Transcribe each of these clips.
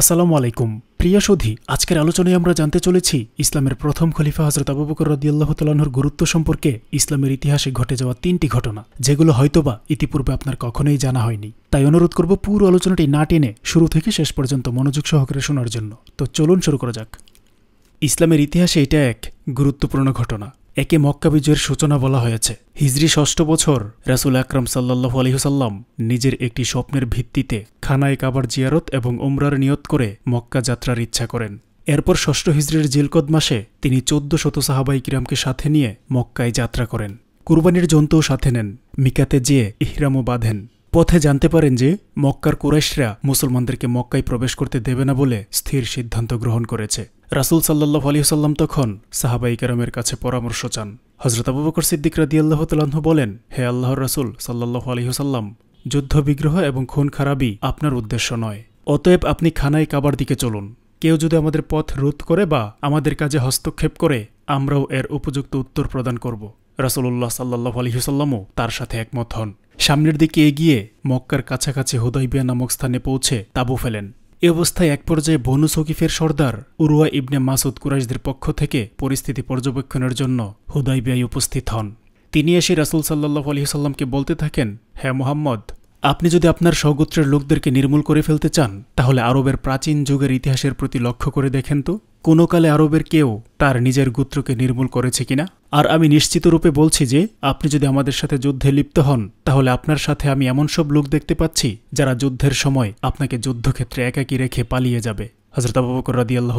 আসসালামু আলাইকুম প্রিয় সুধী আজকের আলোচনায় আমরা জানতে চলেছি ইসলামের প্রথম খলিফা হজরত আবুবকর রদিয়াল্লাহ তালাহর গুরুত্ব সম্পর্কে ইসলামের ইতিহাসে ঘটে যাওয়া তিনটি ঘটনা যেগুলো হয়তোবা ইতিপূর্বে আপনার কখনোই জানা হয়নি তাই অনুরোধ করব পুরো আলোচনাটি না টেনে শুরু থেকে শেষ পর্যন্ত মনোযোগ সহকারে শোনার জন্য তো চলুন শুরু করা যাক ইসলামের ইতিহাসে এটা এক গুরুত্বপূর্ণ ঘটনা একে মক্কা বিজয়ের সূচনা বলা হয়েছে হিজরি ষষ্ঠ বছর রাসুল আকরম সাল্লাহ আলহিহসাল্লাম নিজের একটি স্বপ্নের ভিত্তিতে খানায় কাবার জিয়ারত এবং উমরার নিয়ত করে মক্কা যাত্রার ইচ্ছা করেন এরপর ষষ্ঠ হিজরির জিলকদ মাসে তিনি চোদ্দ শত সাহাবাই কিরামকে সাথে নিয়ে মক্কায় যাত্রা করেন কুরবানির জন্তুও সাথে নেন মিকাতে যেয়ে ইহরামও বাঁধেন পথে জানতে পারেন যে মক্কার কুরাইশরা মুসলমানদেরকে মক্কায় প্রবেশ করতে দেবে না বলে স্থির সিদ্ধান্ত গ্রহণ করেছে রাসুল সাল্লাহ আলিয়াল্লাম তখন সাহাবাই কারামের কাছে পরামর্শ চান হজরত আবু বকর সিদ্দিক রাদি আল্লাহ বলেন হে আল্লাহর রাসুল সাল্লাহ আলহিহসাল্লাম যুদ্ধবিগ্রহ এবং খুন খারাপই আপনার উদ্দেশ্য নয় অতএব আপনি খানায় কাবার দিকে চলুন কেউ যদি আমাদের পথ রোধ করে বা আমাদের কাজে হস্তক্ষেপ করে আমরাও এর উপযুক্ত উত্তর প্রদান করব রাসুল্লাহ সাল্লাহ আলহিহসাল্লামও তার সাথে একমত হন সামনের দিকে এগিয়ে মক্কার কাছাকাছি হোদাইবিয়া নামক স্থানে পৌঁছে তাবু ফেলেন এ অবস্থায় এক পর্যায়ে বনু সকিফের সর্দার উরুয়া ইবনে মাসুদ কুরাইশদের পক্ষ থেকে পরিস্থিতি পর্যবেক্ষণের জন্য হুদাইবিয়ায় উপস্থিত হন তিনি এসে রাসুল সাল্লাহ আলহিসাল্লামকে বলতে থাকেন হ্যাঁ মোহাম্মদ আপনি যদি আপনার স্বগোত্রের লোকদেরকে নির্মূল করে ফেলতে চান তাহলে আরবের প্রাচীন যুগের ইতিহাসের প্রতি লক্ষ্য করে দেখেন তো কোনো কালে আরবের কেউ তার নিজের গোত্রকে নির্মূল করেছে কিনা আর আমি নিশ্চিত রূপে বলছি যে আপনি যদি আমাদের সাথে যুদ্ধে লিপ্ত হন তাহলে আপনার সাথে আমি এমন সব লোক দেখতে পাচ্ছি যারা যুদ্ধের সময় আপনাকে যুদ্ধক্ষেত্রে একাকি রেখে পালিয়ে যাবে হজরত আবাবকর রাদি আল্লাহ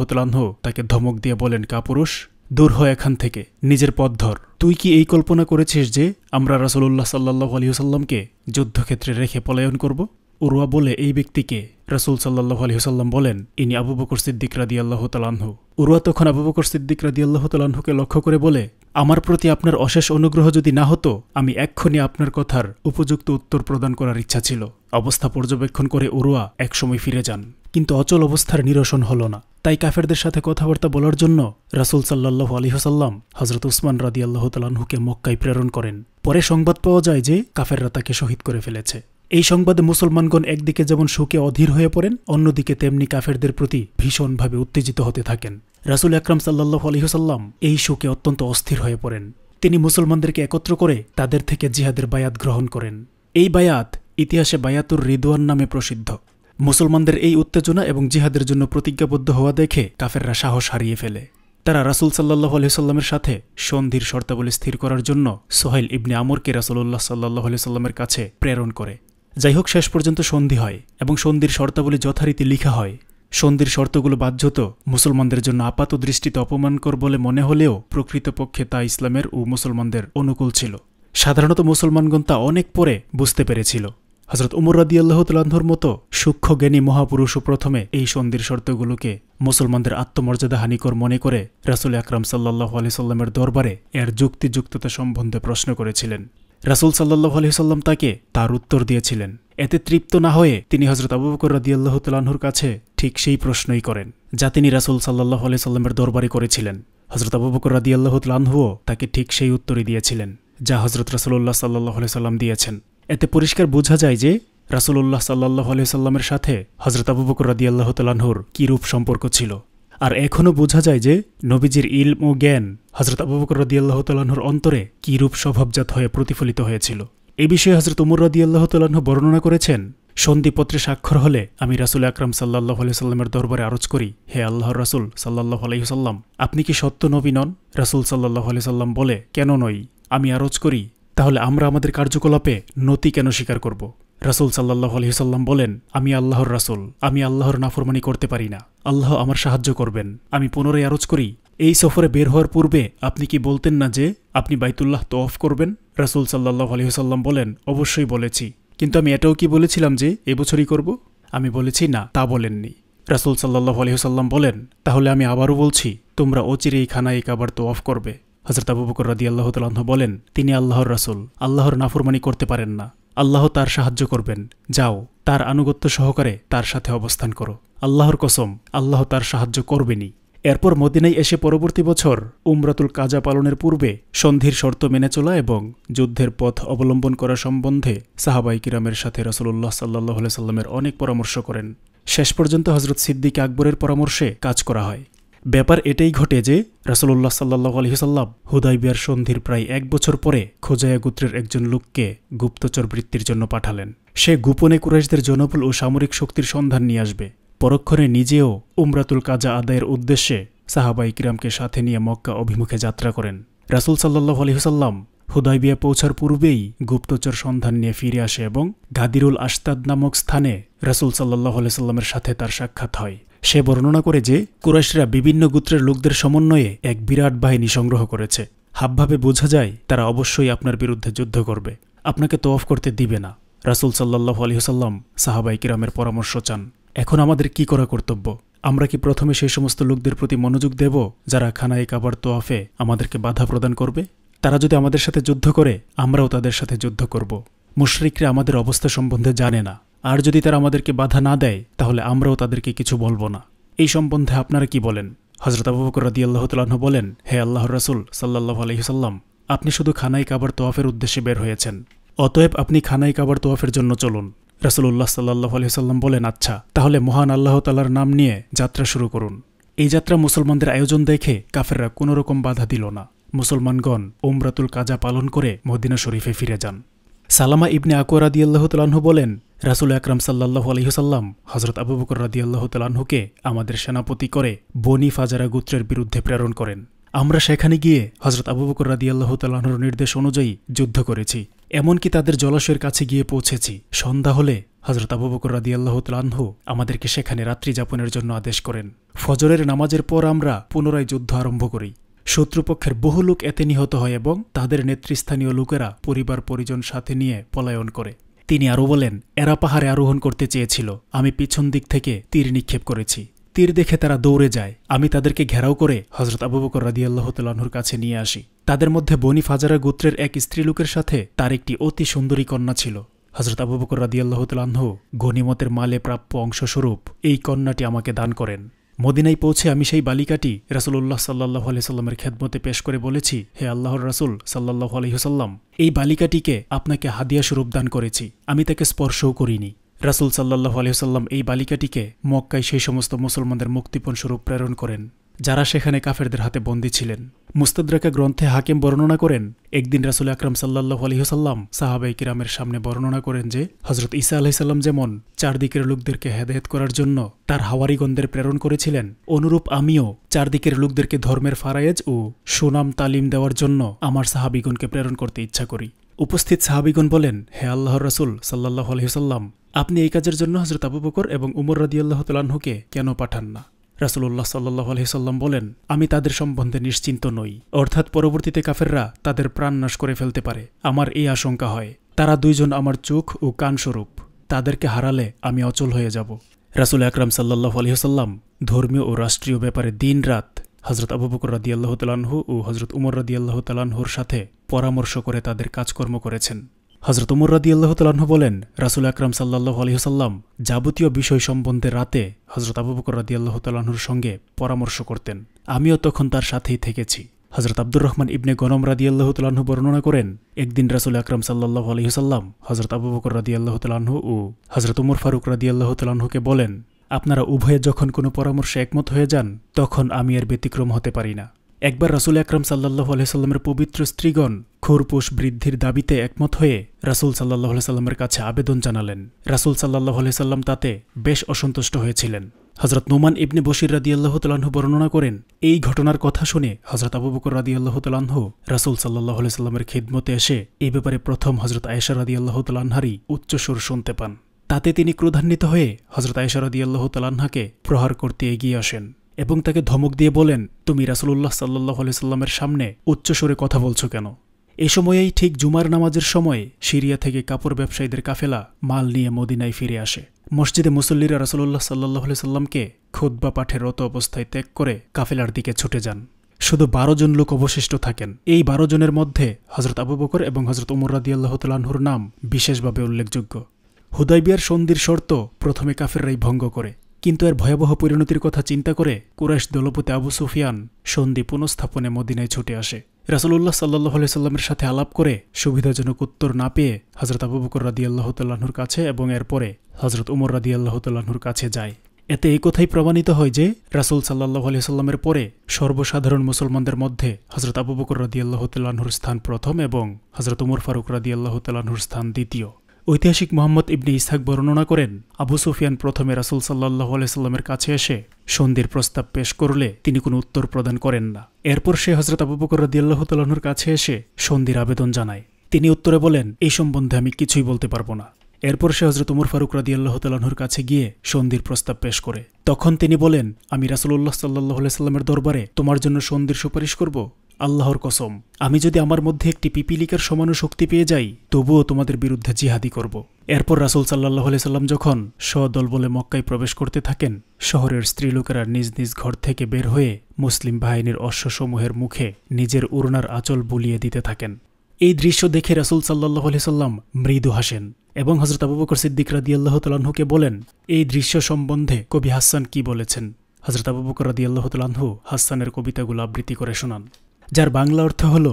তাকে ধমক দিয়ে বলেন কাপুরুষ দূর হয় এখান থেকে নিজের পথ ধর তুই কি এই কল্পনা করেছিস যে আমরা রাসুল্লাহ সাল্লাহ আলিয়াল্লামকে যুদ্ধক্ষেত্রে রেখে পলায়ন করব উরুয়া বলে এই ব্যক্তিকে রসুল সাল্লাহ আলহিহাল্লাম বলেন ইনি আবু বকর সিদ্দিক রাদি আল্লাহ তালাহ উরুয়া তখন আবু বকর সিদ্দিক রাদি আল্লাহ তালাহুকে লক্ষ্য করে বলে আমার প্রতি আপনার অশেষ অনুগ্রহ যদি না হতো আমি এক্ষণে আপনার কথার উপযুক্ত উত্তর প্রদান করার ইচ্ছা ছিল অবস্থা পর্যবেক্ষণ করে উরুয়া একসময় ফিরে যান কিন্তু অচল অবস্থার নিরসন হল না তাই কাফেরদের সাথে কথাবার্তা বলার জন্য রাসুল সাল্লাহ আলিহাসাল্লাম হজরত উসমান রাদি আল্লাহ তালাহুকে মক্কায় প্রেরণ করেন পরে সংবাদ পাওয়া যায় যে কাফেররা তাকে শহীদ করে ফেলেছে এই সংবাদে মুসলমানগণ একদিকে যেমন শোকে অধীর হয়ে পড়েন অন্যদিকে তেমনি কাফেরদের প্রতি ভীষণভাবে উত্তেজিত হতে থাকেন রাসুল আকরাম সাল্লাহ আলহিহসাল্লাম এই শোকে অত্যন্ত অস্থির হয়ে পড়েন তিনি মুসলমানদেরকে একত্র করে তাদের থেকে জিহাদের বায়াত গ্রহণ করেন এই বায়াত ইতিহাসে বায়াতুর রিদওয়ান নামে প্রসিদ্ধ মুসলমানদের এই উত্তেজনা এবং জিহাদের জন্য প্রতিজ্ঞাবদ্ধ হওয়া দেখে কাফেররা সাহস হারিয়ে ফেলে তারা রাসুল সাল্লাহ আলহিসাল্লামের সাথে সন্ধির শর্তাবলী স্থির করার জন্য সোহেল ইবনে আমরকে রাসুল্লাহ সাল্লাহ আলহিসাল্লামের কাছে প্রেরণ করে যাই হোক শেষ পর্যন্ত সন্ধি হয় এবং সন্ধির শর্তাবলী যথারীতি লিখা হয় সন্ধির শর্তগুলো বাধ্যত মুসলমানদের জন্য আপাত দৃষ্টিতে অপমানকর বলে মনে হলেও প্রকৃতপক্ষে তা ইসলামের ও মুসলমানদের অনুকূল ছিল সাধারণত মুসলমানগণ তা অনেক পরে বুঝতে পেরেছিল হজরত উমর রাদি আল্লাহতালাহর মতো সূক্ষ্ম জ্ঞানী মহাপুরুষও প্রথমে এই সন্ধির শর্তগুলোকে মুসলমানদের আত্মমর্যাদা হানিকর মনে করে রাসুল আকরাম সাল্লাহ আলি সাল্লামের দরবারে এর যুক্তিযুক্ততা সম্বন্ধে প্রশ্ন করেছিলেন রাসুল সাল্লাহ আলহিসাল্লাম তাকে তার উত্তর দিয়েছিলেন এতে তৃপ্ত না হয়ে তিনি হজরত আবু বকর রদিয়াল্লাহ তালাহুর কাছে ঠিক সেই প্রশ্নই করেন যা তিনি রাসুল সাল্লাহ আলহিসাল্লামের দরবারে করেছিলেন হজরত আবু বকর রদিয়াল্লাহ তালাহুও তাকে ঠিক সেই উত্তরই দিয়েছিলেন যা হজরত রাসুল্লাহ সাল্লাহ আলহিসাল্লাম দিয়েছেন এতে পরিষ্কার বোঝা যায় যে রাসুল্লাহ সাল্লাহ আলহিসাল্লামের সাথে হজরত আবু বকর রদিয়াল্লাহ তালাহুর কীরূপ সম্পর্ক ছিল আর এখনও বোঝা যায় যে নবীজির ইলম ও জ্ঞান হজরত আবু বকর রদিয়াল্লাহ তাল্লাহর অন্তরে কীরূপ স্বভাবজাত হয়ে প্রতিফলিত হয়েছিল এ বিষয়ে হজরত উমর রদিয়াল্লাহ তাল্লাহ বর্ণনা করেছেন সন্ধিপত্রে স্বাক্ষর হলে আমি রাসুল আকরাম সাল্লাহ সাল্লামের দরবারে আরজ করি হে আল্লাহর রাসুল সাল্লাহ সাল্লাম আপনি কি সত্য নবী নন রাসুল সাল্লাহ সাল্লাম বলে কেন নই আমি আরজ করি তাহলে আমরা আমাদের কার্যকলাপে নতি কেন স্বীকার করব রাসুল সাল্লাহ আলহিসাল্লাম বলেন আমি আল্লাহর রাসুল আমি আল্লাহর নাফরমানি করতে পারি না আল্লাহ আমার সাহায্য করবেন আমি পুনরায় আরজ করি এই সফরে বের হওয়ার পূর্বে আপনি কি বলতেন না যে আপনি বাইতুল্লাহ তো অফ করবেন রাসুল সাল্লাহ আলহিহাল্লাম বলেন অবশ্যই বলেছি কিন্তু আমি এটাও কি বলেছিলাম যে এবছরই করব আমি বলেছি না তা বলেননি রাসুল সাল্লাহ আলহিহাল্লাম বলেন তাহলে আমি আবারও বলছি তোমরা খানা এই কাবার তো অফ করবে হজরত আবু রাদি আল্লাহ তাল্লাহ বলেন তিনি আল্লাহর রাসুল আল্লাহর নাফরমানি করতে পারেন না আল্লাহ তার সাহায্য করবেন যাও তার আনুগত্য সহকারে তার সাথে অবস্থান করো আল্লাহর কসম আল্লাহ তার সাহায্য করবেনই এরপর মদিনায় এসে পরবর্তী বছর উমরাতুল কাজা পালনের পূর্বে সন্ধির শর্ত মেনে চলা এবং যুদ্ধের পথ অবলম্বন করা সম্বন্ধে সাহাবাই কিরামের সাথে রসুল্লাহ সাল্লাহ সাল্লামের অনেক পরামর্শ করেন শেষ পর্যন্ত হজরত সিদ্দিক আকবরের পরামর্শে কাজ করা হয় ব্যাপার এটাই ঘটে যে রাসলুল্লাহ সাল্লাহ আলহিসাল্লাম হুদাইবিয়ার সন্ধির প্রায় এক বছর পরে খোজায়া গোত্রের একজন লোককে গুপ্তচর বৃত্তির জন্য পাঠালেন সে গোপনে কুরাইশদের জনবল ও সামরিক শক্তির সন্ধান নিয়ে আসবে পরক্ষণে নিজেও উমরাতুল কাজা আদায়ের উদ্দেশ্যে সাহাবা ইকরামকে সাথে নিয়ে মক্কা অভিমুখে যাত্রা করেন রাসুল সাল্লাহ আলহিহাল্লাম হুদাইবিয়া পৌঁছার পূর্বেই গুপ্তচর সন্ধান নিয়ে ফিরে আসে এবং গাদিরুল আস্তাদ নামক স্থানে রাসুল সাল্লাহ আলহিসাল্লামের সাথে তার সাক্ষাৎ হয় সে বর্ণনা করে যে কুরাইশরা বিভিন্ন গোত্রের লোকদের সমন্বয়ে এক বিরাট বাহিনী সংগ্রহ করেছে হাবভাবে বোঝা যায় তারা অবশ্যই আপনার বিরুদ্ধে যুদ্ধ করবে আপনাকে তোয়াফ করতে দিবে না রাসুল সাল্লাহ আলহিহসাল্লাম সাহাবাই কিরামের পরামর্শ চান এখন আমাদের কি করা কর্তব্য আমরা কি প্রথমে সেই সমস্ত লোকদের প্রতি মনোযোগ দেব যারা খানায় কাবার তোয়াফে আমাদেরকে বাধা প্রদান করবে তারা যদি আমাদের সাথে যুদ্ধ করে আমরাও তাদের সাথে যুদ্ধ করব মুশরিকরা আমাদের অবস্থা সম্বন্ধে জানে না আর যদি তারা আমাদেরকে বাধা না দেয় তাহলে আমরাও তাদেরকে কিছু বলবো না এই সম্বন্ধে আপনারা কি বলেন হজরত আবু বকর রাদি আল্লাহ তালাহ বলেন হে আল্লাহ রসুল সাল্লাহ আলহিহসাল্লাম আপনি শুধু খানাই কাবার তোয়াফের উদ্দেশ্যে বের হয়েছেন অতএব আপনি খানাই কাবার তোয়াফের জন্য চলুন উল্লাহ সাল্লাহ আলহিহসাল্লাম বলেন আচ্ছা তাহলে মহান আল্লাহ তালার নাম নিয়ে যাত্রা শুরু করুন এই যাত্রা মুসলমানদের আয়োজন দেখে কাফেররা কোনো রকম বাধা দিল না মুসলমানগণ ওমরাতুল কাজা পালন করে মদিনা শরীফে ফিরে যান সালামা ইবনে আকুয়ারাদি আল্লাহ তালাহ বলেন রাসুল আকরাম সাল্লাহ আলহিহসাল্লাম হজরত আবু বকর আল্লাহ তালাহুকে আমাদের সেনাপতি করে বনি ফাজারা গোত্রের বিরুদ্ধে প্রেরণ করেন আমরা সেখানে গিয়ে হজরত আবু বকর আল্লাহ তালাহর নির্দেশ অনুযায়ী যুদ্ধ করেছি এমনকি তাদের জলাশয়ের কাছে গিয়ে পৌঁছেছি সন্ধ্যা হলে হজরত আবু বকর রাদিয়াল্লাহ তালাহু আমাদেরকে সেখানে রাত্রি যাপনের জন্য আদেশ করেন ফজরের নামাজের পর আমরা পুনরায় যুদ্ধ আরম্ভ করি শত্রুপক্ষের বহু লোক এতে নিহত হয় এবং তাদের নেতৃস্থানীয় লোকেরা পরিবার পরিজন সাথে নিয়ে পলায়ন করে তিনি আরও বলেন এরা পাহাড়ে আরোহণ করতে চেয়েছিল আমি পিছন দিক থেকে তীর নিক্ষেপ করেছি তীর দেখে তারা দৌড়ে যায় আমি তাদেরকে ঘেরাও করে হজরত আবু বকর রাদিয়াল্লাহ তালাহুর কাছে নিয়ে আসি তাদের মধ্যে বনি ফাজারা গোত্রের এক স্ত্রীলোকের সাথে তার একটি অতি সুন্দরী কন্যা ছিল হজরত আবু বকর রাদিয়াল্লাহ তালাহ গণিমতের মালে প্রাপ্য অংশস্বরূপ এই কন্যাটি আমাকে দান করেন মদিনায় পৌঁছে আমি সেই বালিকাটি রাসুলুল্লাহ সাল্লাহ আলহিহাল্লামের খেদমতে পেশ করে বলেছি হে আল্লাহর রাসুল সাল্লাহ আলহিহসাল্লাম এই বালিকাটিকে আপনাকে হাদিয়া স্বরূপ দান করেছি আমি তাকে স্পর্শও করিনি রাসুল সাল্লাহ আলহিহসাল্লাম এই বালিকাটিকে মক্কায় সেই সমস্ত মুসলমানদের মুক্তিপণ স্বরূপ প্রেরণ করেন যারা সেখানে কাফেরদের হাতে বন্দী ছিলেন মুস্তাদ্রাকা গ্রন্থে হাকিম বর্ণনা করেন একদিন রাসুল আকরাম সাল্লাহ আলহিহসাল্লাম সাহাবাই কিরামের সামনে বর্ণনা করেন যে হজরত ঈসা আলাইসাল্লাম যেমন চারদিকের লোকদেরকে হেদায়েত করার জন্য তার হাওয়ারিগন্ধের প্রেরণ করেছিলেন অনুরূপ আমিও চারদিকের লোকদেরকে ধর্মের ফারায়েজ ও সুনাম তালিম দেওয়ার জন্য আমার সাহাবিগণকে প্রেরণ করতে ইচ্ছা করি উপস্থিত সাহাবিগণ বলেন হে আল্লাহ রাসুল সাল্লাহ আলহিহসাল্লাম আপনি এই কাজের জন্য হজরত আবু বকর এবং উমর রাদিয়াল্লাহ তালাহুকে কেন পাঠান না রাসুল্লাহ সাল্লাহ আলহিসাল্লাম বলেন আমি তাদের সম্বন্ধে নিশ্চিন্ত নই অর্থাৎ পরবর্তীতে কাফেররা তাদের প্রাণনাশ করে ফেলতে পারে আমার এই আশঙ্কা হয় তারা দুইজন আমার চোখ ও কানস্বরূপ তাদেরকে হারালে আমি অচল হয়ে যাব রাসুল আকরাম সাল্লাহ আলহিহসাল্লাম ধর্মীয় ও রাষ্ট্রীয় ব্যাপারে দিন রাত হজরত আবু বকর রাদিয়াল্লাহ তালাহু ও হজরত উমর রাদিয়াল্লাহ তালাহুর সাথে পরামর্শ করে তাদের কাজকর্ম করেছেন হজরত উমর রাদি আল্লাহ তালাহ বলেন রাসুল আকরাম সাল্লাহ আলহিহসাল্লাম যাবতীয় বিষয় সম্বন্ধে রাতে হজরত আবু বকর রাদি আল্লাহ সঙ্গে পরামর্শ করতেন আমিও তখন তার সাথেই থেকেছি হজরত আব্দুর রহমান ইবনে গনম রাদি আল্লাহ তালাহু বর্ণনা করেন একদিন রাসুল আকরাম সাল্লাহ আলহিহসাল্লাম হজরত আবু বকর রাদি আল্লাহ তালাহু ও হজরত উমর ফারুক রাদি আল্লাহ তালাহুকে বলেন আপনারা উভয়ে যখন কোনো পরামর্শে একমত হয়ে যান তখন আমি এর ব্যতিক্রম হতে পারি না একবার রাসুল আকরম সাল্লাহ আলাইস্লামের পবিত্র স্ত্রীগণ খোরপোষ বৃদ্ধির দাবিতে একমত হয়ে রাসুল সাল্লাহ সাল্লামের কাছে আবেদন জানালেন রাসুল সাল্লাহ আলাইসাল্লাম তাতে বেশ অসন্তুষ্ট হয়েছিলেন হজরত নোমান ইবনে বশির রাদি আল্লাহতালাহ বর্ণনা করেন এই ঘটনার কথা শুনে হজরত আবু বকর রাদি আল্লাহতালাহ রাসুল সাল্লাহ সাল্লামের খিদমতে এসে এ ব্যাপারে প্রথম হজরত আয়েশা রাদি আল্লাহতালাহারই উচ্চস্বর শুনতে পান তাতে তিনি ক্রোধান্বিত হয়ে হজরত আয়েশা রাদি আল্লাহতালাহাকে প্রহার করতে এগিয়ে আসেন এবং তাকে ধমক দিয়ে বলেন তুমি রাসুল্লাহ সাল্লাহ সাল্লামের সামনে উচ্চস্বরে কথা বলছ কেন এ সময়েই ঠিক জুমার নামাজের সময় সিরিয়া থেকে কাপড় ব্যবসায়ীদের কাফেলা মাল নিয়ে মদিনায় ফিরে আসে মসজিদে মুসল্লিরা রাসুল্লাহ সাল্লাহ সাল্লামকে বা পাঠে রত অবস্থায় ত্যাগ করে কাফেলার দিকে ছুটে যান শুধু বারো জন লোক অবশিষ্ট থাকেন এই বারো জনের মধ্যে হজরত আবু বকর এবং হজরত উমর আল্লাহ তালাহুর নাম বিশেষভাবে উল্লেখযোগ্য হুদাইবিয়ার সন্ধির শর্ত প্রথমে কাফেররাই ভঙ্গ করে কিন্তু এর ভয়াবহ পরিণতির কথা চিন্তা করে কুরাইশ দলপতি আবু সুফিয়ান সন্ধি পুনঃস্থাপনে মদিনায় ছুটে আসে রাসুল্লাহ সাল্লাহ সাল্লামের সাথে আলাপ করে সুবিধাজনক উত্তর না পেয়ে হজরত আবু বকর রাদি আল্লাহতাল্লাহর কাছে এবং এরপরে হজরত উমর রাদি আল্লাহতাল্লাহর কাছে যায় এতে এই কথাই প্রমাণিত হয় যে রাসুল সাল্লাহ আলি সাল্লামের পরে সর্বসাধারণ মুসলমানদের মধ্যে হজরত আবু বকর রাদি আল্লাহতাল্লাহর স্থান প্রথম এবং হজরত উমর ফারুক রাদি আল্লাহতাল্লাহর স্থান দ্বিতীয় ঐতিহাসিক মোহাম্মদ ইবনে ইসহাক বর্ণনা করেন আবু সুফিয়ান প্রথমে রাসুল সাল্লাহ আলাইস্লামের কাছে এসে সন্ধির প্রস্তাব পেশ করলে তিনি কোনো উত্তর প্রদান করেন না এরপর সে হজরত আবু বকর রদিয়াল্লাহ কাছে এসে সন্ধির আবেদন জানায় তিনি উত্তরে বলেন এই সম্বন্ধে আমি কিছুই বলতে পারবো না এরপর সে হজরত উমর ফারুক রাদি কাছে গিয়ে সন্ধির প্রস্তাব পেশ করে তখন তিনি বলেন আমি রাসুল্লাহ সাল্লাহ সাল্লামের দরবারে তোমার জন্য সন্ধির সুপারিশ করব আল্লাহর কসম আমি যদি আমার মধ্যে একটি পিপিলিকার সমানু শক্তি পেয়ে যাই তবুও তোমাদের বিরুদ্ধে জিহাদি করব এরপর রাসুল সাল্লাহ সাল্লাম যখন বলে মক্কায় প্রবেশ করতে থাকেন শহরের স্ত্রীলোকেরা নিজ নিজ ঘর থেকে বের হয়ে মুসলিম বাহিনীর অশ্বসমূহের মুখে নিজের উড়নার আচল বুলিয়ে দিতে থাকেন এই দৃশ্য দেখে রাসুল সাল্লাহ সাল্লাম মৃদু হাসেন এবং হজরত আবু বকর সিদ্দিক রাদিয়াল্লাহ তালাহুকে বলেন এই দৃশ্য সম্বন্ধে কবি হাসান কি বলেছেন হজরত আবু বকর রাদিয়াল্লাহ তালাহু হাসানের কবিতাগুলো আবৃত্তি করে শোনান যার বাংলা অর্থ হল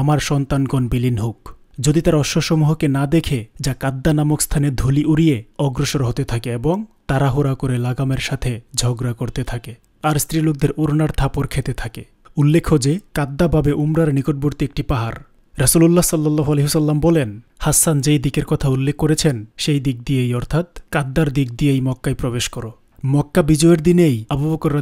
আমার সন্তানগণ বিলীন হোক যদি তার অশ্বসমূহকে না দেখে যা কাদ্দা নামক স্থানে ধুলি উড়িয়ে অগ্রসর হতে থাকে এবং তাড়াহুড়া করে লাগামের সাথে ঝগড়া করতে থাকে আর স্ত্রীলোকদের উড়নার থাপর খেতে থাকে উল্লেখ্য যে কাদ্দা বাবে উমরার নিকটবর্তী একটি পাহাড় রাসুল্লাহ সাল্লাহ আলহিহসাল্লাম বলেন হাসান যেই দিকের কথা উল্লেখ করেছেন সেই দিক দিয়েই অর্থাৎ কাদ্দার দিক দিয়েই মক্কায় প্রবেশ করো মক্কা বিজয়ের দিনেই আবু বকর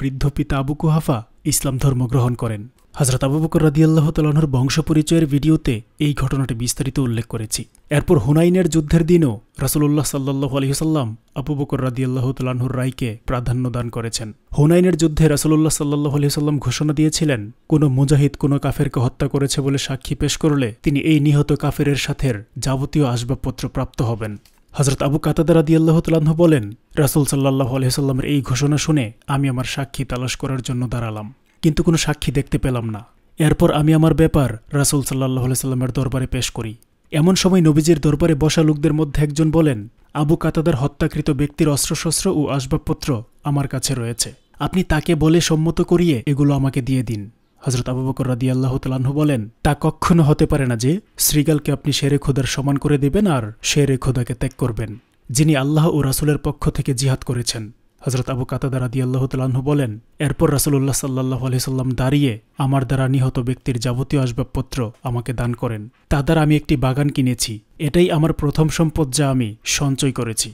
বৃদ্ধ পিতা আবু কুহাফা ইসলাম ধর্ম গ্রহণ করেন হজরত আবু বকর রাদিয়াল্লাহ তালাহর বংশ পরিচয়ের ভিডিওতে এই ঘটনাটি বিস্তারিত উল্লেখ করেছি এরপর হুনাইনের যুদ্ধের দিনও রাসুল্লাহ সাল্লাহ আলহিহাল্লাম আবু বকর রাদিয়াল্লাহ তালাহুর রায়কে প্রাধান্য দান করেছেন হুনাইনের যুদ্ধে রাসুল্লাহ সাল্লাহ আলহিহাল্লাম ঘোষণা দিয়েছিলেন কোনো মুজাহিদ কোনো কাফেরকে হত্যা করেছে বলে সাক্ষী পেশ করলে তিনি এই নিহত কাফেরের সাথের যাবতীয় আসবাবপত্র প্রাপ্ত হবেন হজরত আবু কাতাদা রাদিয়াল্লাহ তালাহ বলেন রাসুল সাল্লাহ আলহিহাল্লামের এই ঘোষণা শুনে আমি আমার সাক্ষী তালাশ করার জন্য দাঁড়ালাম কিন্তু কোনো সাক্ষী দেখতে পেলাম না এরপর আমি আমার ব্যাপার রাসুল সাল্লাহ আলহিহাল্লামের দরবারে পেশ করি এমন সময় নবীজির দরবারে বসা লোকদের মধ্যে একজন বলেন আবু কাতাদার হত্যাকৃত ব্যক্তির অস্ত্রশস্ত্র ও আসবাবপত্র আমার কাছে রয়েছে আপনি তাকে বলে সম্মত করিয়ে এগুলো আমাকে দিয়ে দিন হজরত আবু বকর রাদি আল্লাহ তালাহু বলেন তা কখনো হতে পারে না যে শ্রীগালকে আপনি শেরে খোদার সমান করে দেবেন আর শেরে খোদাকে ত্যাগ করবেন যিনি আল্লাহ ও রাসুলের পক্ষ থেকে জিহাদ করেছেন হজরত আবু কাতাদা রাদি আল্লাহ তালাহু বলেন এরপর রাসুল্লাহ সাল্লাহ আলহিসাল্লাম দাঁড়িয়ে আমার দ্বারা নিহত ব্যক্তির যাবতীয় আসবাবপত্র আমাকে দান করেন তা দ্বারা আমি একটি বাগান কিনেছি এটাই আমার প্রথম সম্পদ যা আমি সঞ্চয় করেছি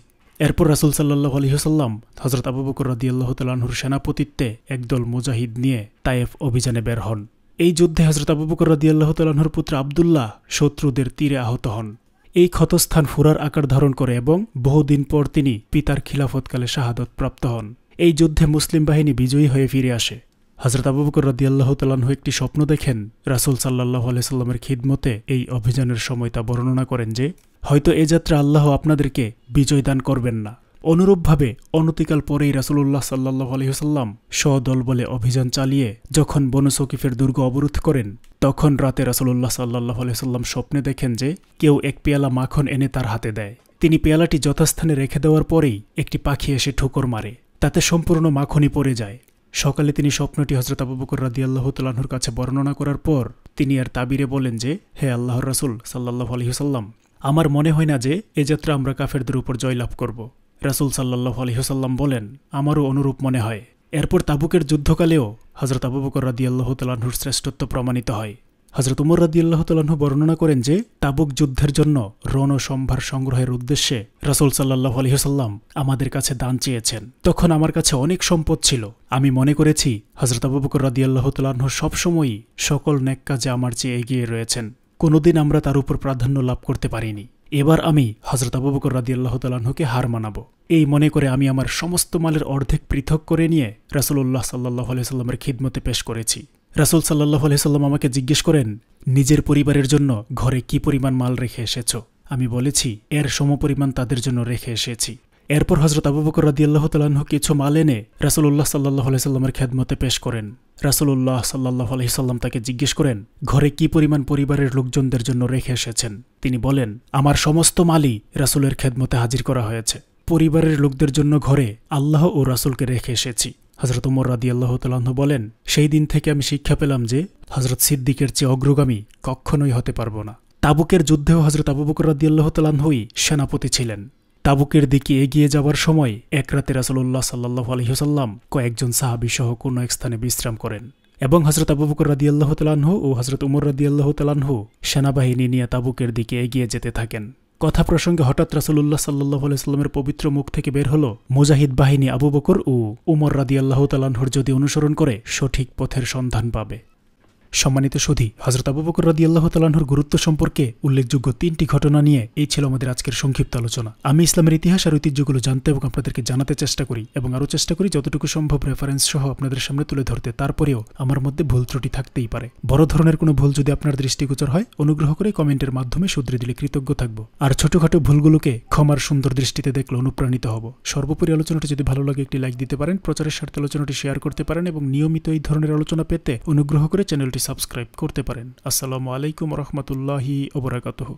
এরপর রাসুল সাল্লাহ আলহিহসাল্লাম হজরত আবু বকর রদিয়াল্লাহ সেনাপতিত্বে একদল মুজাহিদ নিয়ে তায়েফ অভিযানে বের হন এই যুদ্ধে হজরত আবু বকর রদিয়াল্লাহ পুত্র আবদুল্লাহ শত্রুদের তীরে আহত হন এই ক্ষতস্থান ফুরার আকার ধারণ করে এবং বহুদিন পর তিনি পিতার খিলাফতকালে শাহাদত প্রাপ্ত হন এই যুদ্ধে মুসলিম বাহিনী বিজয়ী হয়ে ফিরে আসে হজরত আবু বকর রদিয়াল্লাহ তালাহু একটি স্বপ্ন দেখেন রাসুল সাল্লাহ আলাইস্লামের খিদমতে এই অভিযানের সময় তা বর্ণনা করেন যে হয়তো এ যাত্রা আল্লাহ আপনাদেরকে বিজয় দান করবেন না অনুরূপভাবে অনতিকাল পরেই রাসুলুল্লাহ সাল্লাহ আলহিহসাল্লাম সদল বলে অভিযান চালিয়ে যখন বনু সকিফের দুর্গ অবরোধ করেন তখন রাতে রাসুলুল্লাহ সাল্লাহ আলহিহসাল্লাম স্বপ্নে দেখেন যে কেউ এক পেয়ালা মাখন এনে তার হাতে দেয় তিনি পেয়ালাটি যথাস্থানে রেখে দেওয়ার পরেই একটি পাখি এসে ঠোকর মারে তাতে সম্পূর্ণ মাখনই পড়ে যায় সকালে তিনি স্বপ্নটি হজরত আবুবকর আল্লাহ তালাহুর কাছে বর্ণনা করার পর তিনি আর তাবিরে বলেন যে হে আল্লাহর রাসুল সাল্লাহ আলহিহসাল্লাম আমার মনে হয় না যে এ যাত্রা আমরা কাফেরদের উপর জয়লাভ করব রাসুল সাল্লাহ আলহিহসাল্লাম বলেন আমারও অনুরূপ মনে হয় এরপর তাবুকের যুদ্ধকালেও হজরত আবুবকর বকর রাদিয়াল্লাহ শ্রেষ্ঠত্ব প্রমাণিত হয় হজরত উমর রাদিয়াল্লাহ বর্ণনা করেন যে তাবুক যুদ্ধের জন্য রণ সম্ভার সংগ্রহের উদ্দেশ্যে রাসুল সাল্লাহ আলহিহসাল্লাম আমাদের কাছে দান চেয়েছেন তখন আমার কাছে অনেক সম্পদ ছিল আমি মনে করেছি হজরত আবুবকর বকর সবসময়ই সকল ন্যাক কাজে আমার চেয়ে এগিয়ে রয়েছেন কোনোদিন আমরা তার উপর প্রাধান্য লাভ করতে পারিনি এবার আমি হজরত আবু বকর রাদি আল্লাহ তালাহুকে হার মানাব এই মনে করে আমি আমার সমস্ত মালের অর্ধেক পৃথক করে নিয়ে রাসুল্লাহ সাল্লাহ আলাইস্লামের খিদমতে পেশ করেছি রাসুল সাল্লাহ আলাইস্লাম আমাকে জিজ্ঞেস করেন নিজের পরিবারের জন্য ঘরে কি পরিমাণ মাল রেখে এসেছ আমি বলেছি এর সমপরিমাণ তাদের জন্য রেখে এসেছি এরপর হজরত আবু বকর রদিয়াল্লাহ তালাহ কিছু মাল এনে উল্লাহ সাল্লাহ আলাইস্লামের খেদমতে পেশ করেন রাসুলুল্লাহ সাল্লাহ আলহিসাল্লাম তাকে জিজ্ঞেস করেন ঘরে কি পরিমাণ পরিবারের লোকজনদের জন্য রেখে এসেছেন তিনি বলেন আমার সমস্ত মালই রাসুলের খেদমতে হাজির করা হয়েছে পরিবারের লোকদের জন্য ঘরে আল্লাহ ও রাসুলকে রেখে এসেছি হজরত উমর রাদি আল্লাহ তালাহ বলেন সেই দিন থেকে আমি শিক্ষা পেলাম যে হজরত সিদ্দিকের চেয়ে অগ্রগামী কখনোই হতে পারব না তাবুকের যুদ্ধেও হজরত আবু বকর রাদি আল্লাহ তালাহই সেনাপতি ছিলেন তাবুকের দিকে এগিয়ে যাবার সময় এক রাতে রাসলুল্লাহ সাল্লাহ আলহিহসাল্লাম কয়েকজন সাহাবি সহ কোনো এক স্থানে বিশ্রাম করেন এবং হজরত আবুবকর রাদি আল্লাহ তালাহু ও হজরত উমর রাদি আল্লাহ তালাহু সেনাবাহিনী নিয়ে তাবুকের দিকে এগিয়ে যেতে থাকেন কথা প্রসঙ্গে হঠাৎ রাসুল্লাহ সাল্লাহ আলাইস্লামের পবিত্র মুখ থেকে বের হল মুজাহিদ বাহিনী আবু বকর ও উমর রাদি আল্লাহ তালাহুর যদি অনুসরণ করে সঠিক পথের সন্ধান পাবে সম্মানিত সুধী হজরত আবু বকর রদি আল্লাহ তালাহর গুরুত্ব সম্পর্কে উল্লেখযোগ্য তিনটি ঘটনা নিয়ে এই ছিল আমাদের আজকের সংক্ষিপ্ত আলোচনা আমি ইসলামের ইতিহাস আর ঐতিহ্যগুলো জানতে এবং আপনাদেরকে জানাতে চেষ্টা করি এবং আরও চেষ্টা করি যতটুকু সম্ভব রেফারেন্স সহ আপনাদের সামনে তুলে ধরতে তারপরেও আমার মধ্যে ভুল ত্রুটি থাকতেই পারে বড় ধরনের কোনো ভুল যদি আপনার দৃষ্টিগোচর হয় অনুগ্রহ করে কমেন্টের মাধ্যমে শুধরে দিলে কৃতজ্ঞ থাকব আর ছোটখাটো ভুলগুলোকে ক্ষমার সুন্দর দৃষ্টিতে দেখলে অনুপ্রাণিত হব সর্বোপরি আলোচনাটি যদি ভালো লাগে একটি লাইক দিতে পারেন প্রচারের স্বার্থে আলোচনাটি শেয়ার করতে পারেন এবং নিয়মিত এই ধরনের আলোচনা পেতে অনুগ্রহ করে চ্যানেলটি सब्सक्राइब करते পারেন আসসালামু আলাইকুম ওয়া রাহমাতুল্লাহি ওয়া বারাকাতুহ